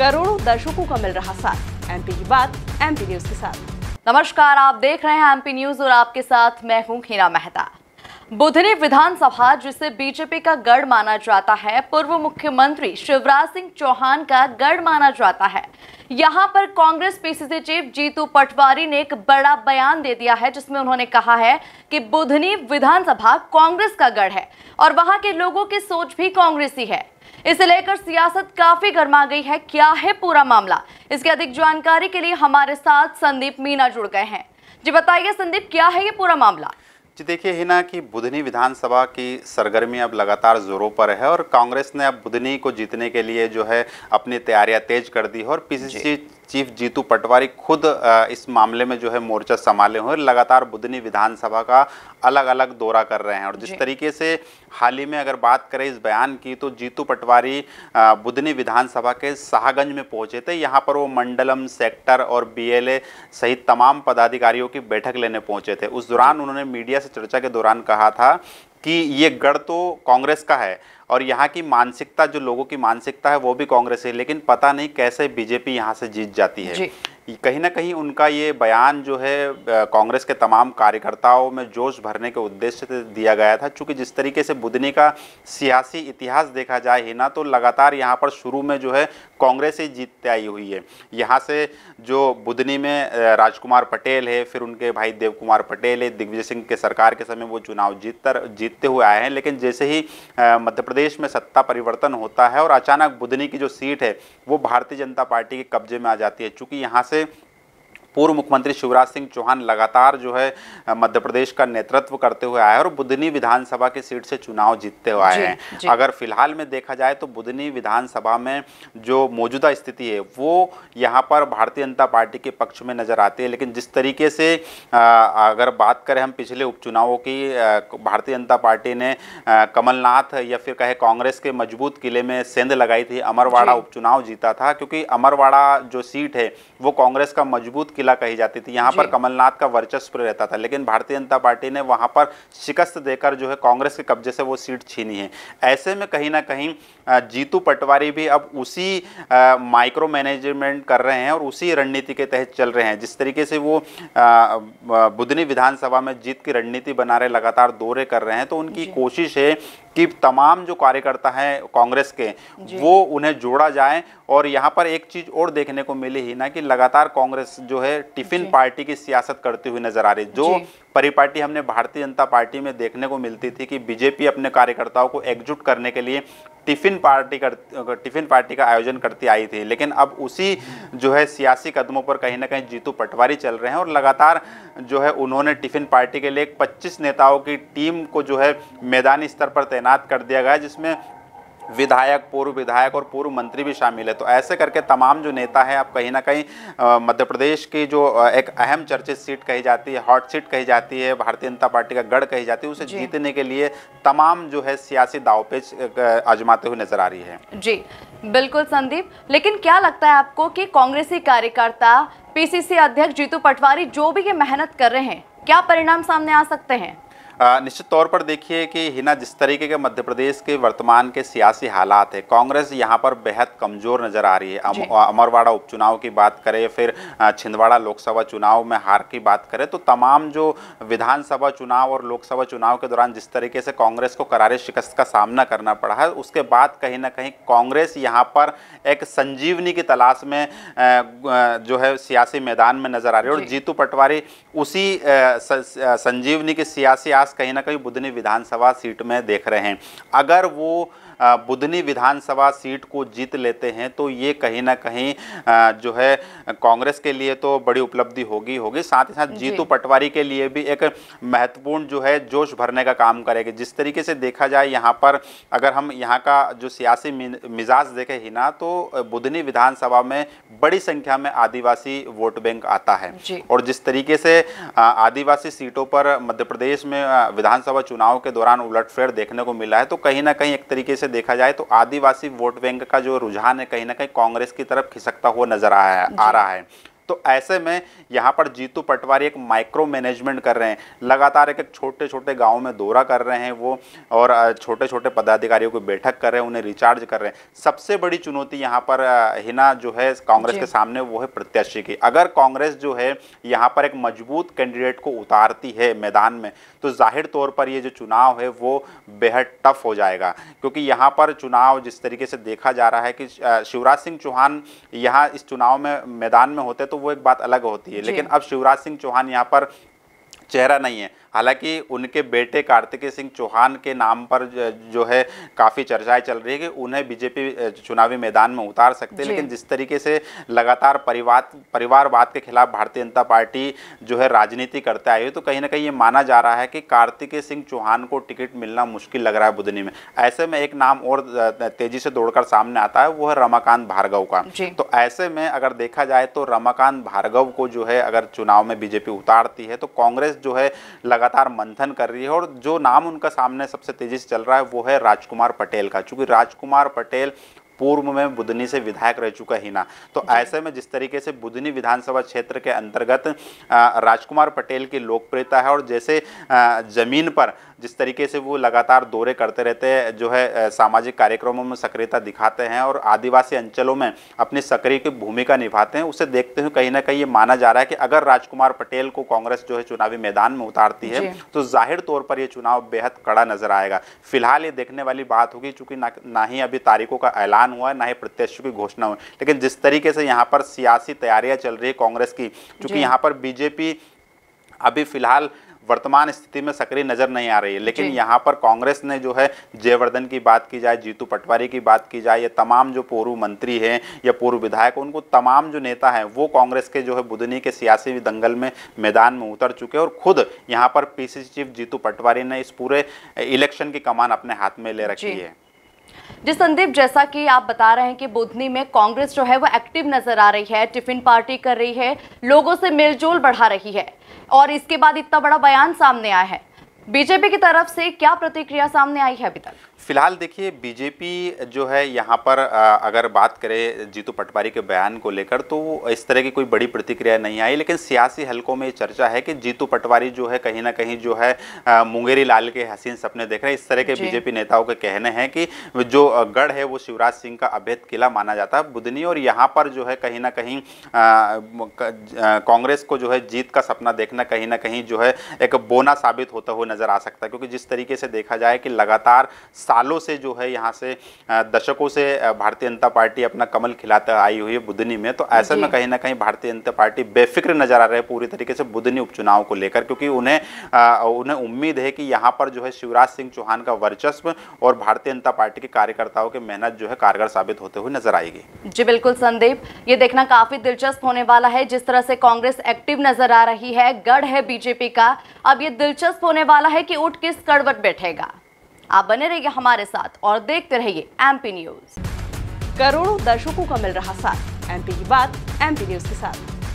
करोड़ों दर्शकों का मिल रहा साथ एमपी की बात एमपी न्यूज के साथ नमस्कार आप देख रहे हैं एमपी न्यूज और आपके साथ मैं हूं हीरा मेहता बुधनी विधानसभा जिसे बीजेपी का गढ़ माना जाता है पूर्व मुख्यमंत्री शिवराज सिंह चौहान का गढ़ माना जाता है यहां पर कांग्रेस पीसीसी चीफ जीतू पटवारी ने एक बड़ा बयान दे दिया है जिसमें उन्होंने कहा है कि बुधनी विधानसभा कांग्रेस का गढ़ है और वहां के लोगों की सोच भी कांग्रेसी है इसे लेकर सियासत काफी गर्मा गई है क्या है पूरा मामला इसके अधिक जानकारी के लिए हमारे साथ संदीप मीना जुड़ गए हैं जी बताइए संदीप क्या है ये पूरा मामला जी देखिए हिना कि बुधनी विधानसभा की सरगर्मी अब लगातार जोरों पर है और कांग्रेस ने अब बुधनी को जीतने के लिए जो है अपनी तैयारियां तेज कर दी है और पीसीसी चीफ जीतू पटवारी खुद इस मामले में जो है मोर्चा संभाले हुए लगातार बुधनी विधानसभा का अलग अलग दौरा कर रहे हैं और जिस तरीके से हाल ही में अगर बात करें इस बयान की तो जीतू पटवारी बुधनी विधानसभा के शाहगंज में पहुंचे थे यहाँ पर वो मंडलम सेक्टर और बीएलए सहित तमाम पदाधिकारियों की बैठक लेने पहुंचे थे उस दौरान उन्होंने मीडिया से चर्चा के दौरान कहा था कि ये गढ़ तो कांग्रेस का है और यहाँ की मानसिकता जो लोगों की मानसिकता है वो भी कांग्रेस है लेकिन पता नहीं कैसे बीजेपी यहाँ से जीत जाती है जी। कहीं ना कहीं उनका ये बयान जो है कांग्रेस के तमाम कार्यकर्ताओं में जोश भरने के उद्देश्य से दिया गया था चूँकि जिस तरीके से बुधनी का सियासी इतिहास देखा जाए ही ना तो लगातार यहाँ पर शुरू में जो है कांग्रेस ही जीतते आई हुई है यहाँ से जो बुधनी में राजकुमार पटेल है फिर उनके भाई देव कुमार पटेल है दिग्विजय सिंह के सरकार के समय वो चुनाव जीतकर जीतते हुए आए हैं लेकिन जैसे ही मध्य प्रदेश में सत्ता परिवर्तन होता है और अचानक बुधनी की जो सीट है वो भारतीय जनता पार्टी के कब्जे में आ जाती है चूँकि यहाँ classe पूर्व मुख्यमंत्री शिवराज सिंह चौहान लगातार जो है मध्य प्रदेश का नेतृत्व करते हुए आए हैं और बुधनी विधानसभा की सीट से चुनाव जीतते हुए आए हैं अगर फिलहाल में देखा जाए तो बुधनी विधानसभा में जो मौजूदा स्थिति है वो यहाँ पर भारतीय जनता पार्टी के पक्ष में नजर आती है लेकिन जिस तरीके से अगर बात करें हम पिछले उपचुनावों की भारतीय जनता पार्टी ने कमलनाथ या फिर कहे कांग्रेस के मजबूत किले में सेंध लगाई थी अमरवाड़ा उपचुनाव जीता था क्योंकि अमरवाड़ा जो सीट है वो कांग्रेस का मजबूत किला कही जाती थी यहाँ पर कमलनाथ का वर्चस्व रहता था लेकिन भारतीय जनता पार्टी ने वहाँ पर शिकस्त देकर जो है कांग्रेस के कब्जे से वो सीट छीनी है ऐसे में कहीं ना कहीं जीतू पटवारी भी अब उसी माइक्रो मैनेजमेंट कर रहे हैं और उसी रणनीति के तहत चल रहे हैं जिस तरीके से वो बुधनी विधानसभा में जीत की रणनीति बना रहे लगातार दौरे कर रहे हैं तो उनकी कोशिश है कि तमाम जो कार्यकर्ता हैं कांग्रेस के वो उन्हें जोड़ा जाए और यहाँ पर एक चीज़ और देखने को मिली ही ना कि लगातार कांग्रेस जो है टिफिन पार्टी की सियासत करती हुई नजर आ रही जो परिपाटी हमने भारतीय जनता पार्टी में देखने को मिलती थी कि बीजेपी अपने कार्यकर्ताओं को एकजुट करने के लिए टिफिन पार्टी कर टिफिन पार्टी का आयोजन करती आई थी लेकिन अब उसी जो है सियासी कदमों पर कहीं ना कहीं जीतू पटवारी चल रहे हैं और लगातार जो है उन्होंने टिफिन पार्टी के लिए 25 नेताओं की टीम को जो है मैदानी स्तर पर तैनात कर दिया गया जिसमें विधायक पूर्व विधायक और पूर्व मंत्री भी शामिल है तो ऐसे करके तमाम जो नेता है आप कहीं ना कहीं मध्य प्रदेश की जो एक अहम चर्चित सीट कही जाती है हॉट सीट कही जाती है भारतीय जनता पार्टी का गढ़ कही जाती है उसे जीतने के लिए तमाम जो है सियासी दावपेच आजमाते हुए नजर आ रही है जी बिल्कुल संदीप लेकिन क्या लगता है आपको कि कांग्रेसी कार्यकर्ता पीसीसी अध्यक्ष जीतू पटवारी जो भी ये मेहनत कर रहे हैं क्या परिणाम सामने आ सकते हैं निश्चित तौर पर देखिए कि हिना जिस तरीके के मध्य प्रदेश के वर्तमान के सियासी हालात है कांग्रेस यहाँ पर बेहद कमज़ोर नज़र आ रही है अमरवाड़ा उपचुनाव की बात करें फिर छिंदवाड़ा लोकसभा चुनाव में हार की बात करें तो तमाम जो विधानसभा चुनाव और लोकसभा चुनाव के दौरान जिस तरीके से कांग्रेस को करारे शिकस्त का सामना करना पड़ा है उसके बाद कहीं ना कहीं कांग्रेस यहाँ पर एक संजीवनी की तलाश में जो है सियासी मैदान में नज़र आ रही है और जीतू पटवारी उसी संजीवनी की सियासी आस प्रयास कहीं ना कहीं बुधनी विधानसभा सीट में देख रहे हैं अगर वो बुधनी विधानसभा सीट को जीत लेते हैं तो ये कहीं ना कहीं जो है कांग्रेस के लिए तो बड़ी उपलब्धि होगी होगी साथ ही साथ जीतू पटवारी के लिए भी एक महत्वपूर्ण जो है जोश भरने का काम करेगी जिस तरीके से देखा जाए यहाँ पर अगर हम यहाँ का जो सियासी मिजाज देखें ही ना तो बुधनी विधानसभा में बड़ी संख्या में आदिवासी वोट बैंक आता है और जिस तरीके से आदिवासी सीटों पर मध्य प्रदेश में विधानसभा चुनाव के दौरान उलटफेर देखने को मिला है तो कहीं ना कहीं एक तरीके से देखा जाए तो आदिवासी वोट बैंक का जो रुझान है कहीं ना कहीं कांग्रेस की तरफ खिसकता हुआ नजर आया आ रहा है तो ऐसे में यहाँ पर जीतू पटवारी एक माइक्रो मैनेजमेंट कर रहे हैं लगातार एक छोटे छोटे गाँव में दौरा कर रहे हैं वो और छोटे छोटे पदाधिकारियों की बैठक कर रहे हैं उन्हें रिचार्ज कर रहे हैं सबसे बड़ी चुनौती यहाँ पर हिना जो है कांग्रेस के सामने वो है प्रत्याशी की अगर कांग्रेस जो है यहाँ पर एक मजबूत कैंडिडेट को उतारती है मैदान में तो जाहिर तौर पर ये जो चुनाव है वो बेहद टफ हो जाएगा क्योंकि यहाँ पर चुनाव जिस तरीके से देखा जा रहा है कि शिवराज सिंह चौहान यहाँ इस चुनाव में मैदान में होते तो वो एक बात अलग होती है लेकिन अब शिवराज सिंह चौहान यहाँ पर चेहरा नहीं है हालांकि उनके बेटे कार्तिकी सिंह चौहान के नाम पर जो है काफ़ी चर्चाएं चल रही है कि उन्हें बीजेपी चुनावी मैदान में उतार सकते हैं लेकिन जिस तरीके से लगातार परिवार परिवारवाद के खिलाफ भारतीय जनता पार्टी जो है राजनीति करते आई है तो कहीं ना कहीं ये माना जा रहा है कि कार्तिकी सिंह चौहान को टिकट मिलना मुश्किल लग रहा है बुधनी में ऐसे में एक नाम और तेजी से दौड़कर सामने आता है वो है रमाकांत भार्गव का तो ऐसे में अगर देखा जाए तो रमाकांत भार्गव को जो है अगर चुनाव में बीजेपी उतारती है तो कांग्रेस जो है लगातार मंथन कर रही है और जो नाम उनका सामने सबसे तेजी से चल रहा है वो है राजकुमार पटेल का चूंकि राजकुमार पटेल पूर्व में बुधनी से विधायक रह चुका हिना तो ऐसे में जिस तरीके से बुधनी विधानसभा क्षेत्र के अंतर्गत राजकुमार पटेल की लोकप्रियता है और जैसे ज़मीन पर जिस तरीके से वो लगातार दौरे करते रहते हैं जो है सामाजिक कार्यक्रमों में सक्रियता दिखाते हैं और आदिवासी अंचलों में अपनी सक्रिय भूमिका निभाते हैं उसे देखते हुए कहीं ना कहीं ये माना जा रहा है कि अगर राजकुमार पटेल को कांग्रेस जो है चुनावी मैदान में उतारती है तो जाहिर तौर पर यह चुनाव बेहद कड़ा नजर आएगा फिलहाल ये देखने वाली बात होगी चूंकि ना ही अभी तारीखों का ऐलान ऐलान हुआ है ना ही प्रत्याशियों की घोषणा हुई लेकिन जिस तरीके से यहाँ पर सियासी तैयारियां चल रही है कांग्रेस की चूंकि यहाँ पर बीजेपी अभी फिलहाल वर्तमान स्थिति में सक्रिय नजर नहीं आ रही है लेकिन यहाँ पर कांग्रेस ने जो है जयवर्धन की बात की जाए जीतू पटवारी की बात की जाए या तमाम जो पूर्व मंत्री हैं या पूर्व विधायक उनको तमाम जो नेता हैं वो कांग्रेस के जो है बुधनी के सियासी दंगल में मैदान में उतर चुके हैं और खुद यहाँ पर पीसीसी चीफ जीतू पटवारी ने इस पूरे इलेक्शन की कमान अपने हाथ में ले रखी है जी संदीप जैसा कि आप बता रहे हैं कि बुधनी में कांग्रेस जो है वो एक्टिव नजर आ रही है टिफिन पार्टी कर रही है लोगों से मेलजोल बढ़ा रही है और इसके बाद इतना बड़ा बयान सामने आया है बीजेपी की तरफ से क्या प्रतिक्रिया सामने आई है अभी तक फिलहाल देखिए बीजेपी जो है यहाँ पर अगर बात करें जीतू पटवारी के बयान को लेकर तो इस तरह की कोई बड़ी प्रतिक्रिया नहीं आई लेकिन सियासी हलकों में चर्चा है कि जीतू पटवारी जो है कहीं ना कहीं जो है मुंगेरी लाल के हसीन सपने देख रहे हैं इस तरह के बीजेपी नेताओं के कहने हैं कि जो गढ़ है वो शिवराज सिंह का अभेद किला माना जाता है बुधनी और यहाँ पर जो है कहीं ना कहीं कांग्रेस को जो है जीत का सपना देखना कहीं ना कहीं जो है एक बोना साबित होता हुआ नजर नज़र आ सकता है क्योंकि जिस तरीके से देखा जाए कि लगातार सालों से जो है यहाँ से दशकों से भारतीय जनता पार्टी अपना कमल खिलाते आई हुई है बुधनी में तो ऐसे में कहीं ना कहीं भारतीय जनता पार्टी बेफिक्र नज़र आ रहे हैं पूरी तरीके से बुधनी उपचुनाव को लेकर क्योंकि उन्हें उन्हें उम्मीद है कि यहाँ पर जो है शिवराज सिंह चौहान का वर्चस्व और भारतीय जनता पार्टी के कार्यकर्ताओं की मेहनत जो है कारगर साबित होते हुए नजर आएगी जी बिल्कुल संदीप ये देखना काफी दिलचस्प होने वाला है जिस तरह से कांग्रेस एक्टिव नजर आ रही है गढ़ है बीजेपी का अब ये दिलचस्प होने वाला है कि उठ किस करवट बैठेगा आप बने रहिए हमारे साथ और देखते रहिए एमपी न्यूज करोड़ों दर्शकों का मिल रहा साथ एमपी की बात एमपी न्यूज के साथ